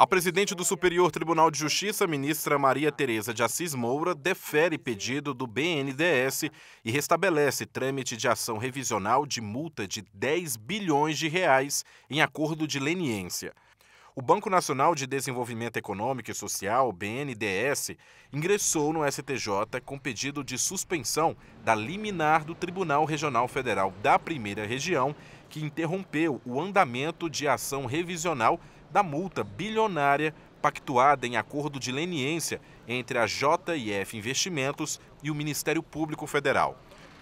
A presidente do Superior Tribunal de Justiça, ministra Maria Tereza de Assis Moura, defere pedido do BNDES e restabelece trâmite de ação revisional de multa de 10 bilhões de reais em acordo de leniência o Banco Nacional de Desenvolvimento Econômico e Social, BNDES, ingressou no STJ com pedido de suspensão da liminar do Tribunal Regional Federal da Primeira Região, que interrompeu o andamento de ação revisional da multa bilionária pactuada em acordo de leniência entre a JF Investimentos e o Ministério Público Federal.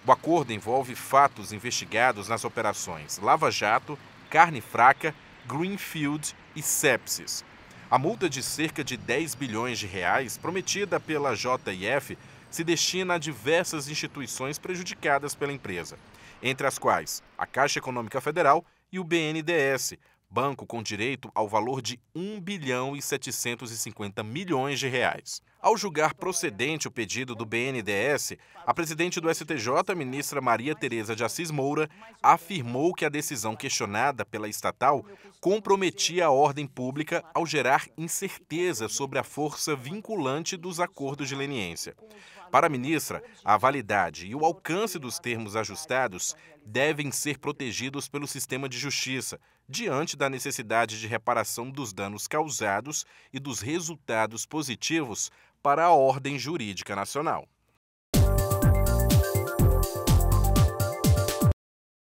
O acordo envolve fatos investigados nas operações Lava Jato, Carne Fraca Greenfield e sepsis. A multa de cerca de 10 bilhões de reais prometida pela JF se destina a diversas instituições prejudicadas pela empresa, entre as quais a Caixa Econômica Federal e o BNDES, banco com direito ao valor de 1 bilhão e 750 milhões de reais. Ao julgar procedente o pedido do BNDES, a presidente do STJ, ministra Maria Tereza de Assis Moura, afirmou que a decisão questionada pela estatal comprometia a ordem pública ao gerar incerteza sobre a força vinculante dos acordos de leniência. Para a ministra, a validade e o alcance dos termos ajustados devem ser protegidos pelo sistema de justiça, diante da necessidade de reparação dos danos causados e dos resultados positivos para a ordem jurídica nacional.